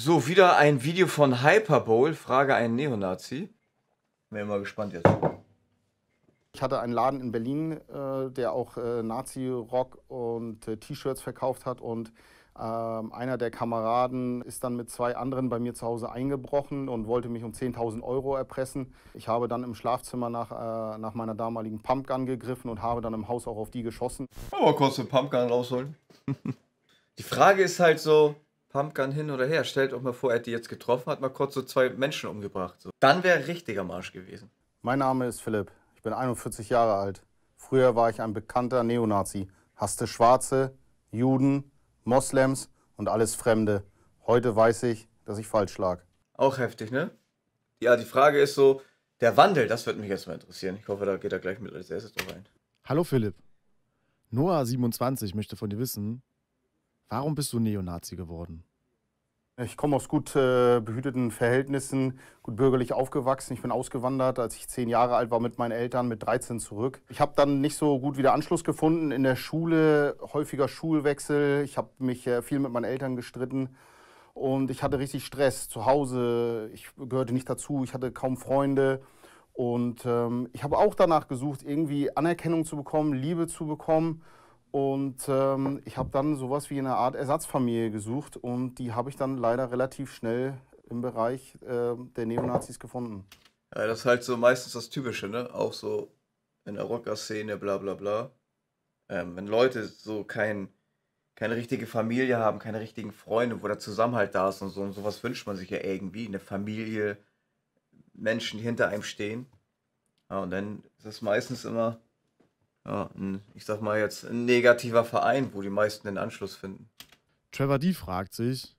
So, wieder ein Video von Hyperbowl. Frage einen Neonazi. Bin mal gespannt jetzt. Ich hatte einen Laden in Berlin, äh, der auch äh, Nazi-Rock und äh, T-Shirts verkauft hat. Und ähm, einer der Kameraden ist dann mit zwei anderen bei mir zu Hause eingebrochen und wollte mich um 10.000 Euro erpressen. Ich habe dann im Schlafzimmer nach, nach meiner damaligen Pumpgun gegriffen und habe dann im Haus auch auf die geschossen. Aber kurz den Pumpgun rausholen. die Frage ist halt so, Pumpgun hin oder her. Stellt euch mal vor, er hätte jetzt getroffen, hat mal kurz so zwei Menschen umgebracht. So. Dann wäre richtiger Marsch gewesen. Mein Name ist Philipp. Ich bin 41 Jahre alt. Früher war ich ein bekannter Neonazi, hasste Schwarze, Juden, Moslems und alles Fremde. Heute weiß ich, dass ich falsch lag. Auch heftig, ne? Ja, die Frage ist so, der Wandel, das wird mich jetzt mal interessieren. Ich hoffe, da geht er gleich mit als erstes drauf ein. Hallo Philipp. Noah27 möchte von dir wissen, Warum bist du Neonazi geworden? Ich komme aus gut äh, behüteten Verhältnissen, gut bürgerlich aufgewachsen. Ich bin ausgewandert, als ich zehn Jahre alt war, mit meinen Eltern, mit 13 zurück. Ich habe dann nicht so gut wieder Anschluss gefunden in der Schule, häufiger Schulwechsel. Ich habe mich äh, viel mit meinen Eltern gestritten und ich hatte richtig Stress zu Hause. Ich gehörte nicht dazu, ich hatte kaum Freunde. Und ähm, ich habe auch danach gesucht, irgendwie Anerkennung zu bekommen, Liebe zu bekommen. Und ähm, ich habe dann sowas wie eine Art Ersatzfamilie gesucht und die habe ich dann leider relativ schnell im Bereich äh, der Neonazis gefunden. Ja, das ist halt so meistens das Typische, ne? Auch so in der Rocker-Szene, bla bla bla. Ähm, wenn Leute so kein, keine richtige Familie haben, keine richtigen Freunde, wo der Zusammenhalt da ist und so, und sowas wünscht man sich ja irgendwie. Eine Familie, Menschen, die hinter einem stehen. Ja, und dann ist es meistens immer ja, ein, ich sag mal jetzt, ein negativer Verein, wo die meisten den Anschluss finden. Trevor D. fragt sich,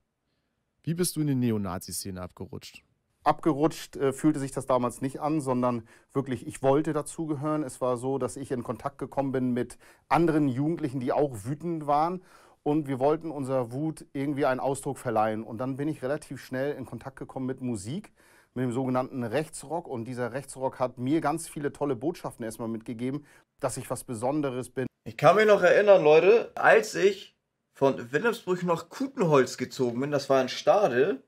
wie bist du in die Neonazi-Szene abgerutscht? Abgerutscht äh, fühlte sich das damals nicht an, sondern wirklich, ich wollte dazugehören. Es war so, dass ich in Kontakt gekommen bin mit anderen Jugendlichen, die auch wütend waren. Und wir wollten unserer Wut irgendwie einen Ausdruck verleihen. Und dann bin ich relativ schnell in Kontakt gekommen mit Musik mit dem sogenannten Rechtsrock. Und dieser Rechtsrock hat mir ganz viele tolle Botschaften erstmal mitgegeben, dass ich was Besonderes bin. Ich kann mich noch erinnern, Leute, als ich von Wilhelmsbrück nach Kutenholz gezogen bin, das war in Stadel,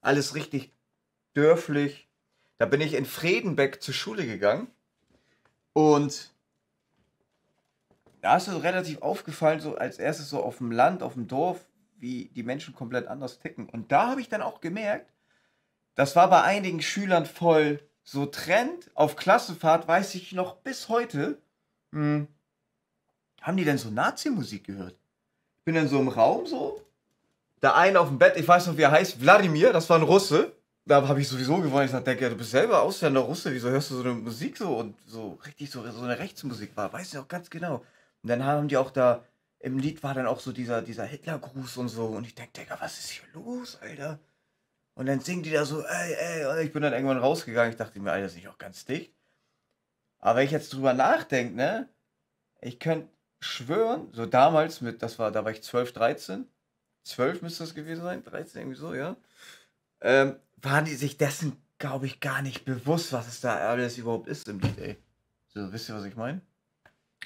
alles richtig dörflich. Da bin ich in Fredenbeck zur Schule gegangen und da ist es relativ aufgefallen, so als erstes so auf dem Land, auf dem Dorf, wie die Menschen komplett anders ticken. Und da habe ich dann auch gemerkt, das war bei einigen Schülern voll so Trend. Auf Klassenfahrt weiß ich noch bis heute. Hm, haben die denn so Nazi-Musik gehört? Ich bin dann so im Raum so. Der eine auf dem Bett, ich weiß noch, wie er heißt, Wladimir, das war ein Russe. Da habe ich sowieso gewonnen. Ich dachte, ja, du bist selber Ausländer, Russe, wieso hörst du so eine Musik so? Und so richtig so, so eine Rechtsmusik war, weiß ich auch ganz genau. Und dann haben die auch da, im Lied war dann auch so dieser, dieser Hitlergruß und so. Und ich denke, Digga, was ist hier los, Alter? Und dann singen die da so, ey, ey, und ich bin dann irgendwann rausgegangen. Ich dachte mir, Alter, das ist nicht auch ganz dicht. Aber wenn ich jetzt drüber nachdenke, ne, ich könnte schwören, so damals mit, das war, da war ich 12, 13, 12 müsste das gewesen sein, 13 irgendwie so, ja, ähm, waren die sich dessen, glaube ich, gar nicht bewusst, was es da alles überhaupt ist im Lied, ey. So, wisst ihr, was ich meine?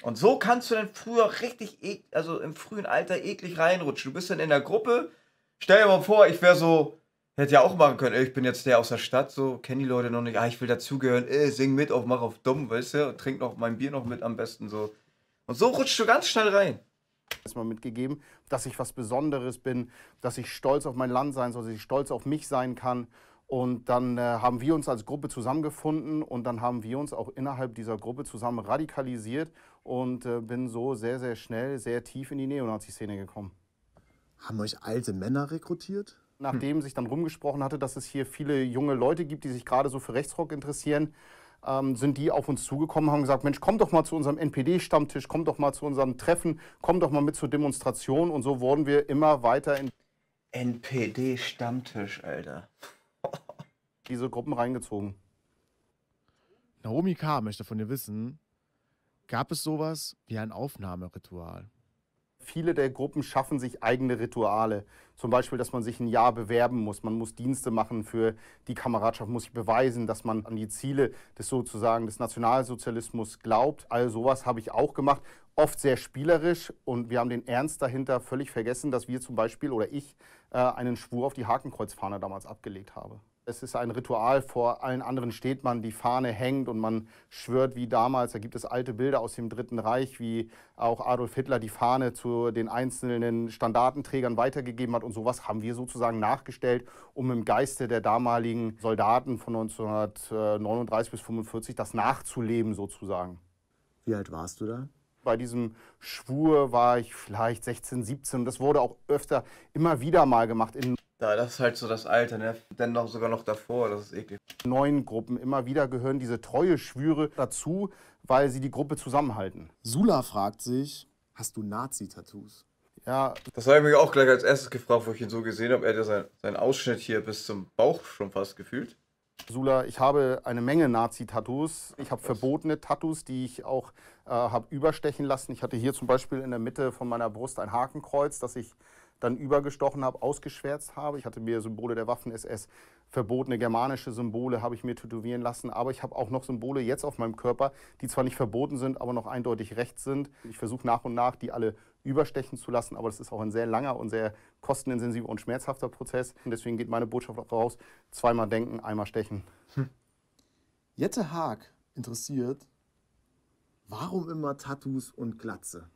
Und so kannst du dann früher richtig, e, also im frühen Alter eklig reinrutschen. Du bist dann in der Gruppe, stell dir mal vor, ich wäre so, Hätte ja auch machen können, ich bin jetzt der aus der Stadt, so kennen die Leute noch nicht, ah, ich will dazugehören, ey, äh, sing mit, auf, mach auf dumm, weißt du, und trink noch mein Bier noch mit am besten so. Und so rutscht du ganz schnell rein. Erstmal mitgegeben, dass ich was Besonderes bin, dass ich stolz auf mein Land sein soll, dass ich stolz auf mich sein kann. Und dann äh, haben wir uns als Gruppe zusammengefunden und dann haben wir uns auch innerhalb dieser Gruppe zusammen radikalisiert und äh, bin so sehr, sehr schnell, sehr tief in die Neonazi-Szene gekommen. Haben euch alte Männer rekrutiert? Nachdem hm. sich dann rumgesprochen hatte, dass es hier viele junge Leute gibt, die sich gerade so für Rechtsrock interessieren, ähm, sind die auf uns zugekommen, haben gesagt, Mensch, komm doch mal zu unserem NPD-Stammtisch, komm doch mal zu unserem Treffen, komm doch mal mit zur Demonstration. Und so wurden wir immer weiter in NPD-Stammtisch, Alter. diese Gruppen reingezogen. Naomi K. möchte von dir wissen, gab es sowas wie ein Aufnahmeritual? viele der Gruppen schaffen sich eigene Rituale. Zum Beispiel, dass man sich ein Jahr bewerben muss, man muss Dienste machen für die Kameradschaft, muss sich beweisen, dass man an die Ziele des sozusagen des Nationalsozialismus glaubt. All sowas habe ich auch gemacht oft sehr spielerisch und wir haben den Ernst dahinter völlig vergessen, dass wir zum Beispiel oder ich äh, einen Schwur auf die Hakenkreuzfahne damals abgelegt habe. Es ist ein Ritual, vor allen anderen steht man, die Fahne hängt und man schwört wie damals. Da gibt es alte Bilder aus dem Dritten Reich, wie auch Adolf Hitler die Fahne zu den einzelnen Standartenträgern weitergegeben hat. Und sowas haben wir sozusagen nachgestellt, um im Geiste der damaligen Soldaten von 1939 bis 1945 das nachzuleben sozusagen. Wie alt warst du da? Bei diesem Schwur war ich vielleicht 16, 17. Das wurde auch öfter immer wieder mal gemacht. In ja, das ist halt so das Alte, ne? Denn noch sogar noch davor, das ist eklig. Neuen Gruppen immer wieder gehören diese treue Schwüre dazu, weil sie die Gruppe zusammenhalten. Sula fragt sich, hast du Nazi-Tattoos? Ja. Das habe ich mich auch gleich als erstes gefragt, wo ich ihn so gesehen habe. Er hat ja sein, seinen Ausschnitt hier bis zum Bauch schon fast gefühlt. Sula, ich habe eine Menge Nazi-Tattoos. Ich habe verbotene Tattoos, die ich auch äh, habe überstechen lassen. Ich hatte hier zum Beispiel in der Mitte von meiner Brust ein Hakenkreuz, das ich dann übergestochen habe, ausgeschwärzt habe. Ich hatte mir Symbole der Waffen-SS, verbotene germanische Symbole habe ich mir tätowieren lassen, aber ich habe auch noch Symbole jetzt auf meinem Körper, die zwar nicht verboten sind, aber noch eindeutig recht sind. Ich versuche nach und nach, die alle überstechen zu lassen, aber das ist auch ein sehr langer und sehr kostenintensiver und schmerzhafter Prozess. Und deswegen geht meine Botschaft auch raus, zweimal denken, einmal stechen. Hm. Jette Haag interessiert, warum immer Tattoos und Glatze?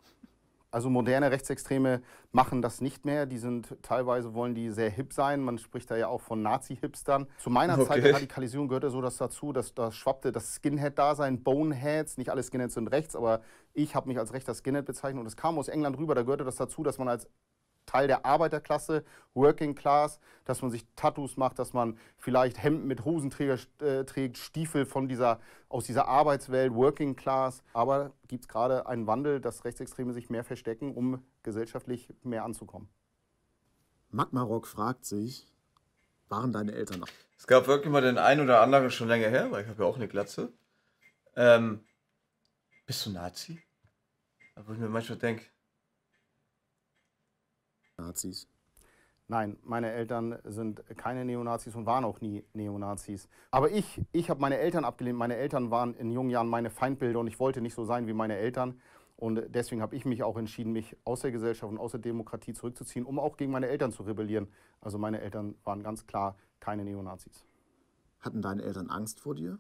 Also moderne Rechtsextreme machen das nicht mehr. Die sind teilweise wollen die sehr hip sein. Man spricht da ja auch von Nazi-Hipstern. Zu meiner okay. Zeit der Radikalisierung gehörte so das dazu, dass da schwappte das Skinhead-Dasein, Boneheads. Nicht alle Skinheads sind rechts, aber ich habe mich als rechter Skinhead bezeichnet und es kam aus England rüber. Da gehörte das dazu, dass man als Teil der Arbeiterklasse, Working Class, dass man sich Tattoos macht, dass man vielleicht Hemden mit Hosenträger äh, trägt, Stiefel von dieser, aus dieser Arbeitswelt, Working Class. Aber gibt es gerade einen Wandel, dass Rechtsextreme sich mehr verstecken, um gesellschaftlich mehr anzukommen? Magmarok fragt sich, waren deine Eltern noch? Es gab wirklich mal den einen oder anderen schon länger her, weil ich habe ja auch eine Glatze. Ähm, bist du Nazi? Obwohl ich mir manchmal denke, Nazis? Nein, meine Eltern sind keine Neonazis und waren auch nie Neonazis. Aber ich, ich habe meine Eltern abgelehnt. Meine Eltern waren in jungen Jahren meine Feindbilder und ich wollte nicht so sein wie meine Eltern. Und deswegen habe ich mich auch entschieden, mich aus der Gesellschaft und aus der Demokratie zurückzuziehen, um auch gegen meine Eltern zu rebellieren. Also meine Eltern waren ganz klar keine Neonazis. Hatten deine Eltern Angst vor dir?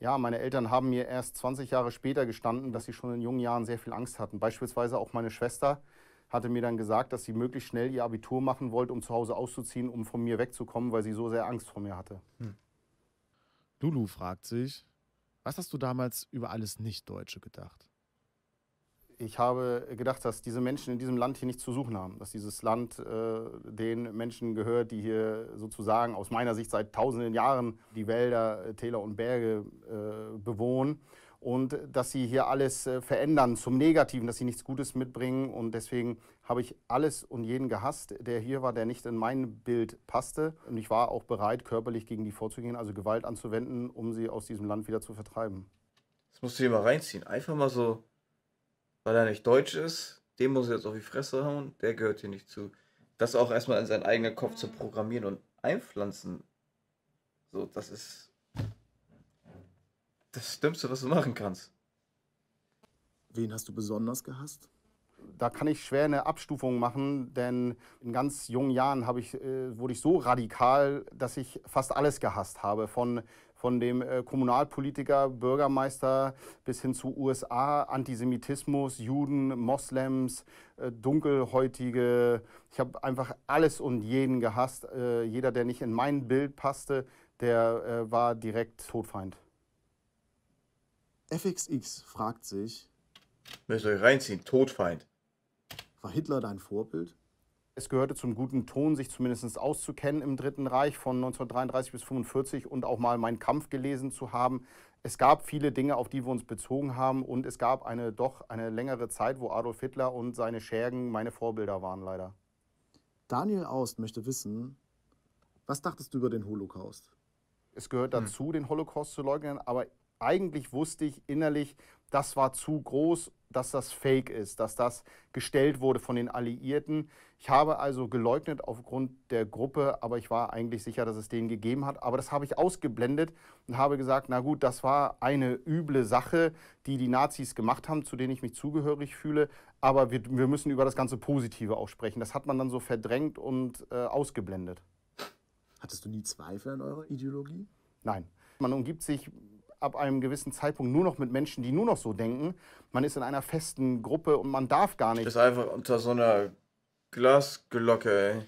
Ja, meine Eltern haben mir erst 20 Jahre später gestanden, dass sie schon in jungen Jahren sehr viel Angst hatten. Beispielsweise auch meine Schwester hatte mir dann gesagt, dass sie möglichst schnell ihr Abitur machen wollte, um zu Hause auszuziehen, um von mir wegzukommen, weil sie so sehr Angst vor mir hatte. Hm. Lulu fragt sich, was hast du damals über alles Nicht-Deutsche gedacht? Ich habe gedacht, dass diese Menschen in diesem Land hier nichts zu suchen haben, dass dieses Land äh, den Menschen gehört, die hier sozusagen aus meiner Sicht seit tausenden Jahren die Wälder, äh, Täler und Berge äh, bewohnen und dass sie hier alles äh, verändern zum Negativen, dass sie nichts Gutes mitbringen. Und deswegen habe ich alles und jeden gehasst, der hier war, der nicht in mein Bild passte. Und ich war auch bereit, körperlich gegen die vorzugehen, also Gewalt anzuwenden, um sie aus diesem Land wieder zu vertreiben. Das musst du dir mal reinziehen. Einfach mal so, weil er nicht deutsch ist, dem muss er jetzt auf die Fresse hauen, der gehört hier nicht zu. Das auch erstmal in seinen eigenen Kopf zu programmieren und einpflanzen. So, das ist das Dümmste, was du machen kannst. Wen hast du besonders gehasst? Da kann ich schwer eine Abstufung machen, denn in ganz jungen Jahren ich, äh, wurde ich so radikal, dass ich fast alles gehasst habe. Von, von dem äh, Kommunalpolitiker, Bürgermeister bis hin zu USA, Antisemitismus, Juden, Moslems, äh, Dunkelhäutige. Ich habe einfach alles und jeden gehasst. Äh, jeder, der nicht in mein Bild passte, der äh, war direkt Todfeind. FXX fragt sich. Müsst euch reinziehen, Todfeind. War Hitler dein Vorbild? Es gehörte zum guten Ton, sich zumindest auszukennen im Dritten Reich von 1933 bis 1945 und auch mal meinen Kampf gelesen zu haben. Es gab viele Dinge, auf die wir uns bezogen haben und es gab eine doch eine längere Zeit, wo Adolf Hitler und seine Schergen meine Vorbilder waren, leider. Daniel Aust möchte wissen, was dachtest du über den Holocaust? Es gehört dazu, hm. den Holocaust zu leugnen, aber eigentlich wusste ich innerlich, das war zu groß, dass das Fake ist, dass das gestellt wurde von den Alliierten. Ich habe also geleugnet aufgrund der Gruppe, aber ich war eigentlich sicher, dass es den gegeben hat. Aber das habe ich ausgeblendet und habe gesagt, na gut, das war eine üble Sache, die die Nazis gemacht haben, zu denen ich mich zugehörig fühle. Aber wir, wir müssen über das ganze Positive auch sprechen. Das hat man dann so verdrängt und äh, ausgeblendet. Hattest du nie Zweifel an eurer Ideologie? Nein. Man umgibt sich ab einem gewissen Zeitpunkt nur noch mit Menschen, die nur noch so denken. Man ist in einer festen Gruppe und man darf gar nicht. Ist einfach unter so einer Glasglocke, ey.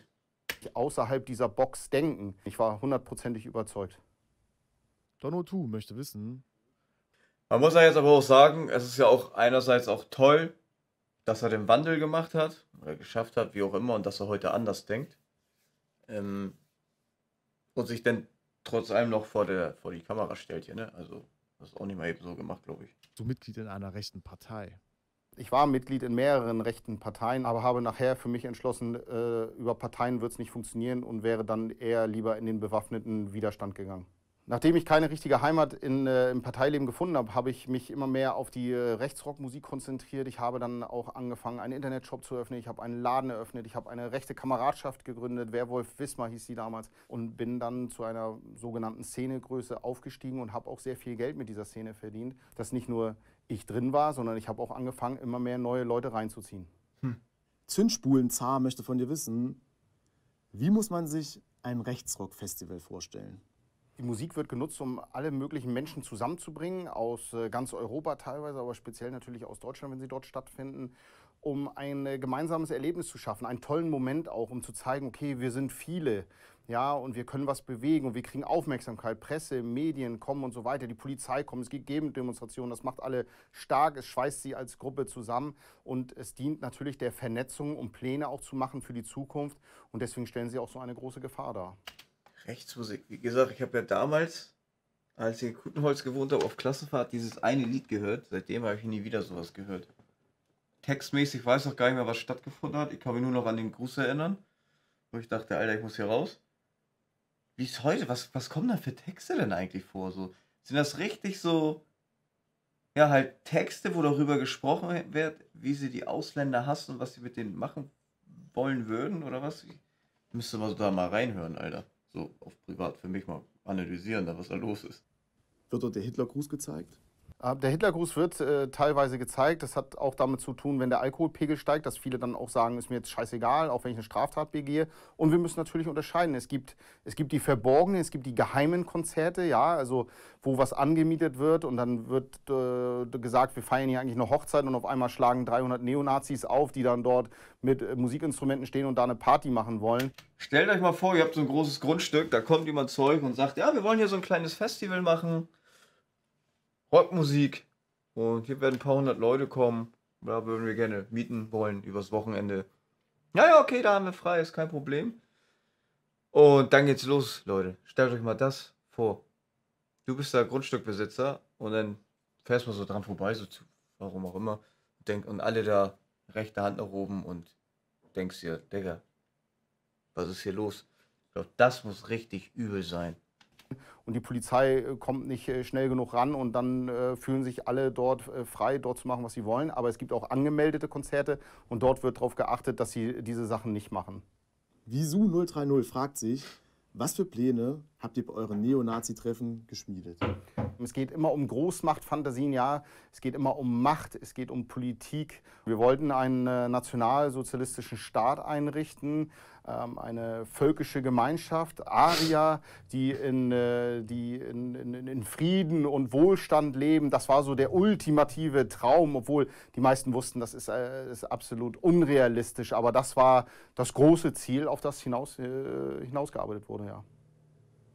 Außerhalb dieser Box denken. Ich war hundertprozentig überzeugt. Donald Tu möchte wissen. Man muss ja jetzt aber auch sagen, es ist ja auch einerseits auch toll, dass er den Wandel gemacht hat oder geschafft hat, wie auch immer, und dass er heute anders denkt. Ähm, und sich denn trotz allem noch vor, der, vor die Kamera stellt hier, ne? Also, das ist auch nicht mal eben so gemacht, glaube ich. So Mitglied in einer rechten Partei. Ich war Mitglied in mehreren rechten Parteien, aber habe nachher für mich entschlossen, äh, über Parteien wird es nicht funktionieren und wäre dann eher lieber in den bewaffneten Widerstand gegangen. Nachdem ich keine richtige Heimat in, äh, im Parteileben gefunden habe, habe ich mich immer mehr auf die äh, Rechtsrockmusik konzentriert. Ich habe dann auch angefangen, einen Internetshop zu öffnen. Ich habe einen Laden eröffnet. Ich habe eine rechte Kameradschaft gegründet. Werwolf Wismar hieß die damals. Und bin dann zu einer sogenannten Szenegröße aufgestiegen und habe auch sehr viel Geld mit dieser Szene verdient. Dass nicht nur ich drin war, sondern ich habe auch angefangen, immer mehr neue Leute reinzuziehen. Hm. Zündspulenzar möchte von dir wissen, wie muss man sich ein Rechtsrock-Festival vorstellen? Die Musik wird genutzt, um alle möglichen Menschen zusammenzubringen, aus äh, ganz Europa teilweise, aber speziell natürlich aus Deutschland, wenn sie dort stattfinden, um ein äh, gemeinsames Erlebnis zu schaffen, einen tollen Moment auch, um zu zeigen, okay, wir sind viele, ja, und wir können was bewegen und wir kriegen Aufmerksamkeit, Presse, Medien kommen und so weiter, die Polizei kommt, es gibt Demonstrationen, das macht alle stark, es schweißt sie als Gruppe zusammen und es dient natürlich der Vernetzung, um Pläne auch zu machen für die Zukunft und deswegen stellen sie auch so eine große Gefahr dar. Rechtsmusik. Wie gesagt, ich habe ja damals, als ich in Kutenholz gewohnt habe, auf Klassenfahrt dieses eine Lied gehört. Seitdem habe ich nie wieder sowas gehört. Textmäßig weiß ich gar nicht mehr, was stattgefunden hat. Ich kann mich nur noch an den Gruß erinnern. Wo ich dachte, Alter, ich muss hier raus. Wie ist heute? Was, was kommen da für Texte denn eigentlich vor? So, sind das richtig so ja, halt Texte, wo darüber gesprochen wird, wie sie die Ausländer hassen und was sie mit denen machen wollen würden oder was? Müsste man so da mal reinhören, Alter so auf privat für mich mal analysieren, da was da los ist. Wird dort der Hitlergruß gezeigt? Äh, der Hitlergruß wird äh, teilweise gezeigt. Das hat auch damit zu tun, wenn der Alkoholpegel steigt, dass viele dann auch sagen, ist mir jetzt scheißegal, auch wenn ich eine Straftat begehe. Und wir müssen natürlich unterscheiden. Es gibt, es gibt die verborgenen, es gibt die geheimen Konzerte, ja, also wo was angemietet wird und dann wird äh, gesagt, wir feiern hier eigentlich eine Hochzeit und auf einmal schlagen 300 Neonazis auf, die dann dort mit äh, Musikinstrumenten stehen und da eine Party machen wollen. Stellt euch mal vor, ihr habt so ein großes Grundstück, da kommt jemand Zeug und sagt, ja, wir wollen hier so ein kleines Festival machen Rockmusik. Und hier werden ein paar hundert Leute kommen. Da würden wir gerne mieten wollen übers Wochenende. Naja, okay, da haben wir frei, ist kein Problem. Und dann geht's los, Leute. Stellt euch mal das vor. Du bist da Grundstückbesitzer und dann fährst du so dran vorbei, so zu, warum auch immer. denk, und alle da rechte Hand nach oben und denkst dir, Digga, was ist hier los? Ich glaube, das muss richtig übel sein und die Polizei äh, kommt nicht äh, schnell genug ran und dann äh, fühlen sich alle dort frei, dort zu machen, was sie wollen. Aber es gibt auch angemeldete Konzerte und dort wird darauf geachtet, dass sie diese Sachen nicht machen. Wieso 030 fragt sich, was für Pläne habt ihr bei euren Neonazi-Treffen geschmiedet? Es geht immer um Großmachtfantasien, ja. Es geht immer um Macht, es geht um Politik. Wir wollten einen äh, nationalsozialistischen Staat einrichten, ähm, eine völkische Gemeinschaft, Arier, die, in, äh, die in, in, in Frieden und Wohlstand leben. Das war so der ultimative Traum, obwohl die meisten wussten, das ist, äh, ist absolut unrealistisch. Aber das war das große Ziel, auf das hinaus, äh, hinausgearbeitet wurde, ja.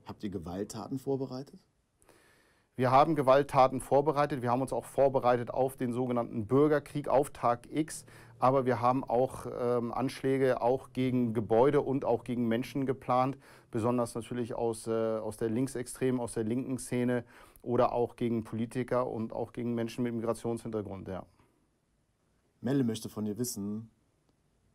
Habt ihr Gewalttaten vorbereitet? Wir haben Gewalttaten vorbereitet. Wir haben uns auch vorbereitet auf den sogenannten Bürgerkrieg auf Tag X. Aber wir haben auch ähm, Anschläge auch gegen Gebäude und auch gegen Menschen geplant, besonders natürlich aus, äh, aus der linksextremen, aus der linken Szene oder auch gegen Politiker und auch gegen Menschen mit Migrationshintergrund. Ja. Melle möchte von dir wissen,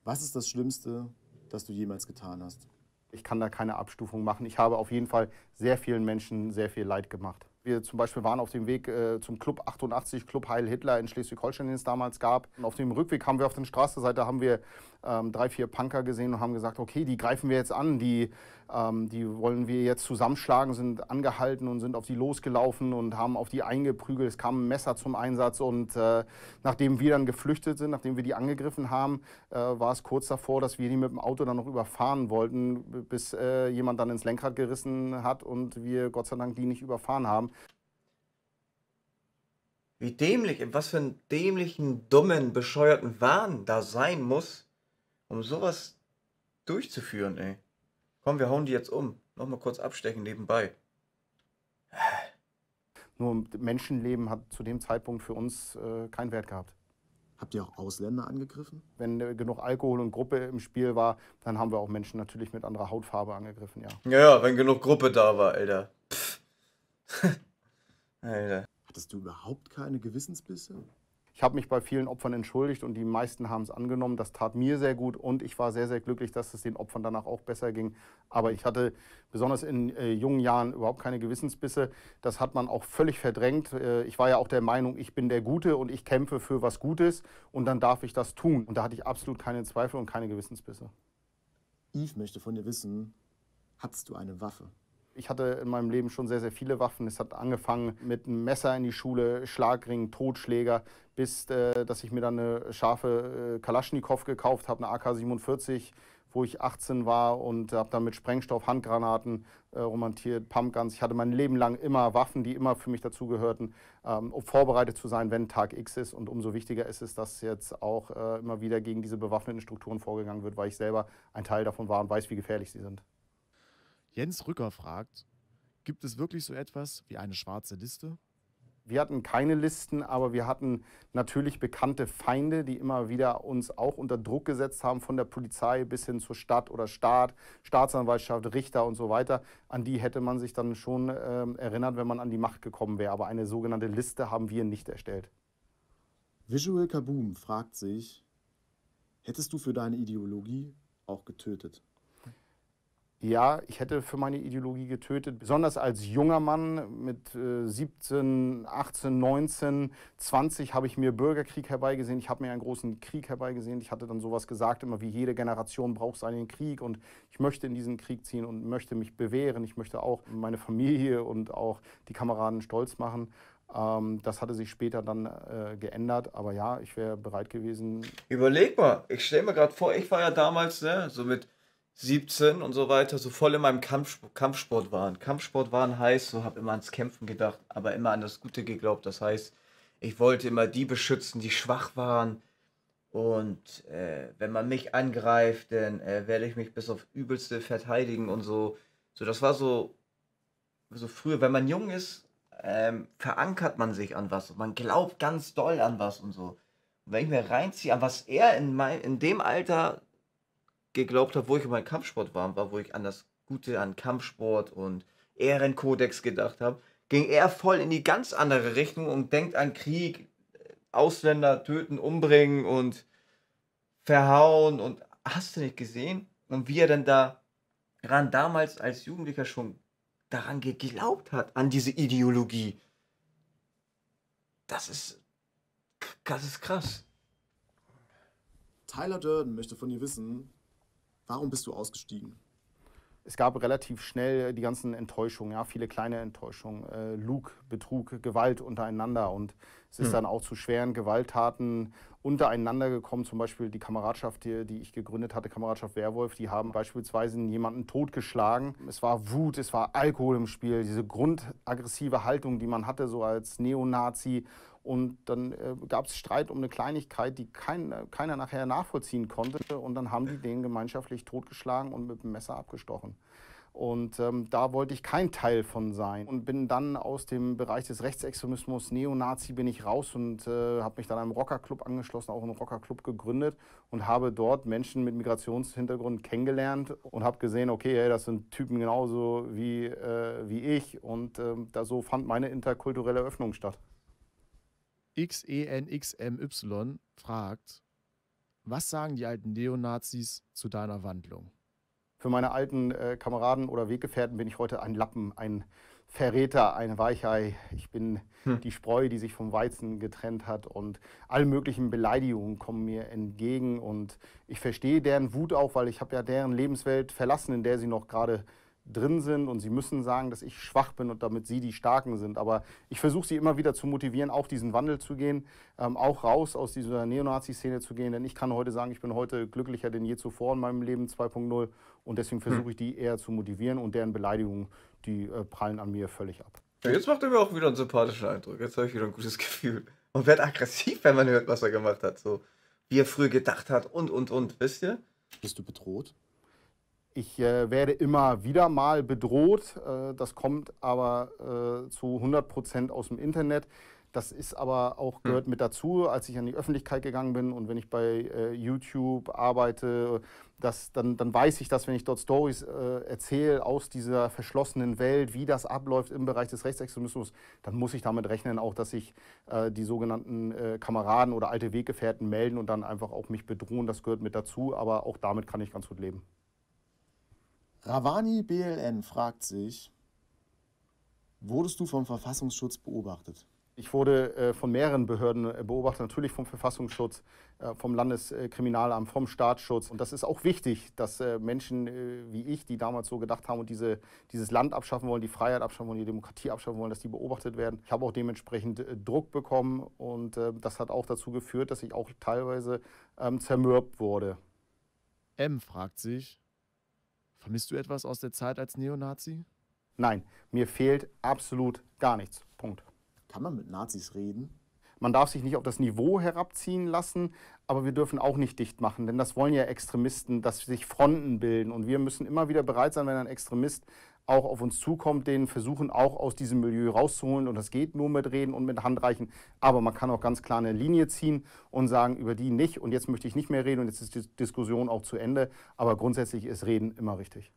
was ist das Schlimmste, das du jemals getan hast? Ich kann da keine Abstufung machen. Ich habe auf jeden Fall sehr vielen Menschen sehr viel Leid gemacht. Wir zum Beispiel waren auf dem Weg äh, zum Club 88, Club Heil Hitler in Schleswig-Holstein, den es damals gab. Und auf dem Rückweg haben wir auf der Straßenseite haben wir ähm, drei, vier Punker gesehen und haben gesagt, okay, die greifen wir jetzt an, die ähm, die wollen wir jetzt zusammenschlagen, sind angehalten und sind auf die losgelaufen und haben auf die eingeprügelt. Es kam ein Messer zum Einsatz und äh, nachdem wir dann geflüchtet sind, nachdem wir die angegriffen haben, äh, war es kurz davor, dass wir die mit dem Auto dann noch überfahren wollten, bis äh, jemand dann ins Lenkrad gerissen hat und wir Gott sei Dank die nicht überfahren haben. Wie dämlich, was für einen dämlichen, dummen, bescheuerten Wahn da sein muss, um sowas durchzuführen, ey. Komm, wir hauen die jetzt um. Nochmal kurz abstechen nebenbei. Nur Menschenleben hat zu dem Zeitpunkt für uns äh, keinen Wert gehabt. Habt ihr auch Ausländer angegriffen? Wenn äh, genug Alkohol und Gruppe im Spiel war, dann haben wir auch Menschen natürlich mit anderer Hautfarbe angegriffen, ja. Ja, ja wenn genug Gruppe da war, Alter. Alter. Hattest du überhaupt keine Gewissensbisse? Ich habe mich bei vielen Opfern entschuldigt und die meisten haben es angenommen. Das tat mir sehr gut und ich war sehr, sehr glücklich, dass es den Opfern danach auch besser ging. Aber ich hatte besonders in äh, jungen Jahren überhaupt keine Gewissensbisse. Das hat man auch völlig verdrängt. Äh, ich war ja auch der Meinung, ich bin der Gute und ich kämpfe für was Gutes und dann darf ich das tun. Und da hatte ich absolut keine Zweifel und keine Gewissensbisse. Yves möchte von dir wissen, hast du eine Waffe? Ich hatte in meinem Leben schon sehr, sehr viele Waffen. Es hat angefangen mit einem Messer in die Schule, Schlagring, Totschläger, bis äh, dass ich mir dann eine scharfe äh, Kalaschnikow gekauft habe, eine AK-47, wo ich 18 war und habe dann mit Sprengstoff, Handgranaten äh, romantiert, Pumpguns. Ich hatte mein Leben lang immer Waffen, die immer für mich dazugehörten, ähm, um vorbereitet zu sein, wenn Tag X ist. Und umso wichtiger ist es, dass jetzt auch äh, immer wieder gegen diese bewaffneten Strukturen vorgegangen wird, weil ich selber ein Teil davon war und weiß, wie gefährlich sie sind. Jens Rücker fragt, gibt es wirklich so etwas wie eine schwarze Liste? Wir hatten keine Listen, aber wir hatten natürlich bekannte Feinde, die immer wieder uns auch unter Druck gesetzt haben, von der Polizei bis hin zur Stadt oder Staat, Staatsanwaltschaft, Richter und so weiter. An die hätte man sich dann schon ähm, erinnert, wenn man an die Macht gekommen wäre. Aber eine sogenannte Liste haben wir nicht erstellt. Visual Kaboom fragt sich, hättest du für deine Ideologie auch getötet? ja, ich hätte für meine Ideologie getötet. Besonders als junger Mann mit 17, 18, 19, 20 habe ich mir Bürgerkrieg herbeigesehen. Ich habe mir einen großen Krieg herbeigesehen. Ich hatte dann sowas gesagt, immer wie jede Generation braucht seinen Krieg und ich möchte in diesen Krieg ziehen und möchte mich bewähren. Ich möchte auch meine Familie und auch die Kameraden stolz machen ähm, das hatte sich später dann äh, geändert, aber ja, ich wäre bereit gewesen. Überleg mal, ich stelle mir gerade vor, ich war ja damals ne, so mit 17 und so weiter, so voll in meinem Kampf, Kampfsport waren. Kampfsport waren heißt, so habe immer ans Kämpfen gedacht, aber immer an das Gute geglaubt. Das heißt, ich wollte immer die beschützen, die schwach waren. Und äh, wenn man mich angreift, dann äh, werde ich mich bis auf Übelste verteidigen und so. So, das war so, so früher, wenn man jung ist, ähm, verankert man sich an was. Und man glaubt ganz doll an was und so. Und wenn ich mir reinziehe, an was er in, mein, in dem Alter geglaubt habe, wo ich in meinem Kampfsport warm war, wo ich an das Gute an Kampfsport und Ehrenkodex gedacht habe, ging er voll in die ganz andere Richtung und denkt an Krieg, äh, Ausländer töten, umbringen und verhauen und hast du nicht gesehen? Und wie er denn da ran damals als Jugendlicher schon daran geglaubt hat, an diese Ideologie. Das ist, das ist krass. Tyler Durden möchte von dir wissen, Warum bist du ausgestiegen? Es gab relativ schnell die ganzen Enttäuschungen, ja, viele kleine Enttäuschungen. Äh, Lug, Betrug, Gewalt untereinander. Und es ist hm. dann auch zu schweren Gewalttaten untereinander gekommen. Zum Beispiel die Kameradschaft, die, die ich gegründet hatte, Kameradschaft Werwolf, die haben beispielsweise jemanden totgeschlagen. Es war Wut, es war Alkohol im Spiel, diese grundaggressive Haltung, die man hatte, so als Neonazi. Und dann äh, gab es Streit um eine Kleinigkeit, die kein, keiner nachher nachvollziehen konnte. Und dann haben die den gemeinschaftlich totgeschlagen und mit dem Messer abgestochen. Und ähm, da wollte ich kein Teil von sein und bin dann aus dem Bereich des Rechtsextremismus, Neonazi bin ich raus und äh, habe mich dann einem Rockerclub angeschlossen, auch einen Rockerclub gegründet und habe dort Menschen mit Migrationshintergrund kennengelernt und habe gesehen, okay, hey, das sind Typen genauso wie, äh, wie ich und äh, da so fand meine interkulturelle Öffnung statt. XENXMY fragt, was sagen die alten Neonazis zu deiner Wandlung? Für meine alten äh, Kameraden oder Weggefährten bin ich heute ein Lappen, ein Verräter, ein Weichei. Ich bin hm. die Spreu, die sich vom Weizen getrennt hat und alle möglichen Beleidigungen kommen mir entgegen und ich verstehe deren Wut auch, weil ich habe ja deren Lebenswelt verlassen, in der sie noch gerade äh, drin sind und sie müssen sagen, dass ich schwach bin und damit sie die Starken sind. Aber ich versuche sie immer wieder zu motivieren, auch diesen Wandel zu gehen, ähm, auch raus aus dieser Neonazi-Szene zu gehen. Denn ich kann heute sagen, ich bin heute glücklicher denn je zuvor in meinem Leben 2.0 und deswegen hm. versuche ich die eher zu motivieren und deren Beleidigungen, die äh, prallen an mir völlig ab. Ja, jetzt macht er mir auch wieder einen sympathischen Eindruck. Jetzt habe ich wieder ein gutes Gefühl. Und wird aggressiv, wenn man hört, was er gemacht hat. So wie er früher gedacht hat und, und, und. Wisst ihr? Bist du bedroht? Ich äh, werde immer wieder mal bedroht. Äh, das kommt aber äh, zu 100 Prozent aus dem Internet. Das ist aber auch hm. gehört mit dazu, als ich an die Öffentlichkeit gegangen bin und wenn ich bei äh, YouTube arbeite, das, dann, dann weiß ich dass wenn ich dort Stories äh, erzähle aus dieser verschlossenen Welt, wie das abläuft im Bereich des Rechtsextremismus, dann muss ich damit rechnen, auch dass sich äh, die sogenannten Kameraden oder alte Weggefährten melden und dann einfach auch mich bedrohen. Das gehört mit dazu, aber auch damit kann ich ganz gut leben. Ravani BLN fragt sich, wurdest du vom Verfassungsschutz beobachtet? Ich wurde äh, von mehreren Behörden äh, beobachtet, natürlich vom Verfassungsschutz, äh, vom Landeskriminalamt, vom Staatsschutz. Und das ist auch wichtig, dass Menschen wie ich, die damals so gedacht haben und diese, dieses Land abschaffen wollen, die Freiheit abschaffen wollen, die Demokratie abschaffen wollen, dass die beobachtet werden. Ich habe auch dementsprechend Druck bekommen und das hat auch dazu geführt, dass ich auch teilweise ähm, zermürbt wurde. M fragt sich, Vermisst du etwas aus der Zeit als Neonazi? Nein, mir fehlt absolut gar nichts. Punkt. Kann man mit Nazis reden? Man darf sich nicht auf das Niveau herabziehen lassen, aber wir dürfen auch nicht dicht machen, denn das wollen ja Extremisten, dass sich Fronten bilden. Und wir müssen immer wieder bereit sein, wenn ein Extremist auch auf uns zukommt, den versuchen auch aus diesem Milieu rauszuholen. Und das geht nur mit Reden und mit Handreichen. Aber man kann auch ganz klar eine Linie ziehen und sagen, über die nicht. Und jetzt möchte ich nicht mehr reden und jetzt ist die Diskussion auch zu Ende. Aber grundsätzlich ist Reden immer richtig.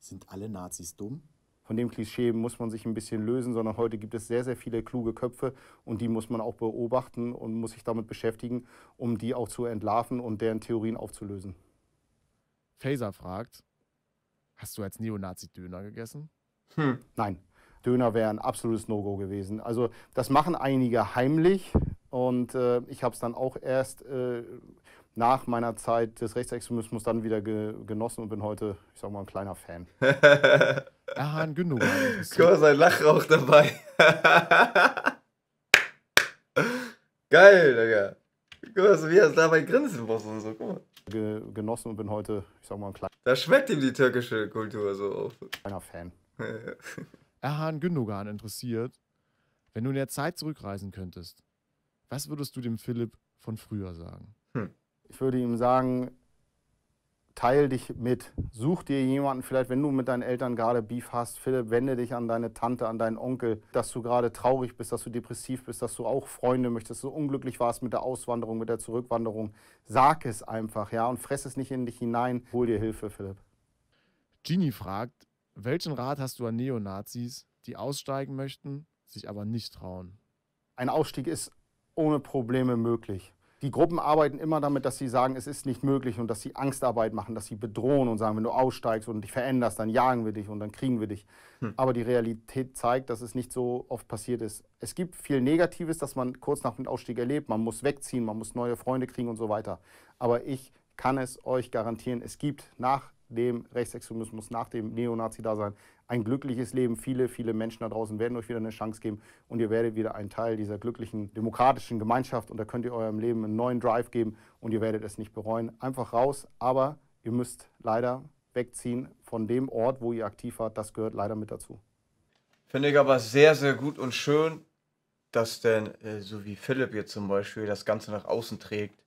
Sind alle Nazis dumm? Von dem Klischee muss man sich ein bisschen lösen, sondern heute gibt es sehr, sehr viele kluge Köpfe und die muss man auch beobachten und muss sich damit beschäftigen, um die auch zu entlarven und deren Theorien aufzulösen. Faser fragt, Hast du als Neonazi Döner gegessen? Hm. Nein, Döner wäre ein absolutes No-Go gewesen. Also das machen einige heimlich und äh, ich habe es dann auch erst äh, nach meiner Zeit des Rechtsextremismus dann wieder ge genossen und bin heute, ich sag mal, ein kleiner Fan. ah, genug. Guck sein Lachrauch dabei. Geil, Digga. Guck mal, wie er dabei grinsen muss und so. Guck mal ge genossen und bin heute, ich sag mal, ein kleiner. Da schmeckt ihm die türkische Kultur so auf. Kleiner Fan. Erhan Gündogan interessiert, wenn du in der Zeit zurückreisen könntest, was würdest du dem Philipp von früher sagen? Hm. Ich würde ihm sagen, teil dich mit, such dir jemanden, vielleicht wenn du mit deinen Eltern gerade Beef hast, Philipp, wende dich an deine Tante, an deinen Onkel, dass du gerade traurig bist, dass du depressiv bist, dass du auch Freunde möchtest, dass du unglücklich warst mit der Auswanderung, mit der Zurückwanderung. Sag es einfach, ja, und fress es nicht in dich hinein. Hol dir Hilfe, Philipp. Genie fragt, welchen Rat hast du an Neonazis, die aussteigen möchten, sich aber nicht trauen? Ein Ausstieg ist ohne Probleme möglich. Die Gruppen arbeiten immer damit, dass sie sagen, es ist nicht möglich und dass sie Angstarbeit machen, dass sie bedrohen und sagen, wenn du aussteigst und dich veränderst, dann jagen wir dich und dann kriegen wir dich. Hm. Aber die Realität zeigt, dass es nicht so oft passiert ist. Es gibt viel Negatives, das man kurz nach dem Ausstieg erlebt. Man muss wegziehen, man muss neue Freunde kriegen und so weiter. Aber ich kann es euch garantieren, es gibt nach dem Rechtsextremismus, nach dem Neonazi-Dasein ein glückliches Leben. Viele, viele Menschen da draußen werden euch wieder eine Chance geben und ihr werdet wieder ein Teil dieser glücklichen, demokratischen Gemeinschaft und da könnt ihr eurem Leben einen neuen Drive geben und ihr werdet es nicht bereuen. Einfach raus, aber ihr müsst leider wegziehen von dem Ort, wo ihr aktiv wart. Das gehört leider mit dazu. Finde ich aber sehr, sehr gut und schön, dass denn, äh, so wie Philipp jetzt zum Beispiel, das Ganze nach außen trägt,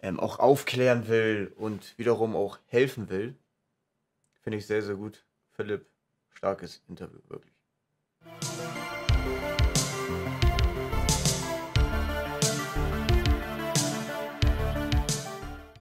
ähm, auch aufklären will und wiederum auch helfen will. Finde ich sehr, sehr gut, Philipp starkes Interview, wirklich.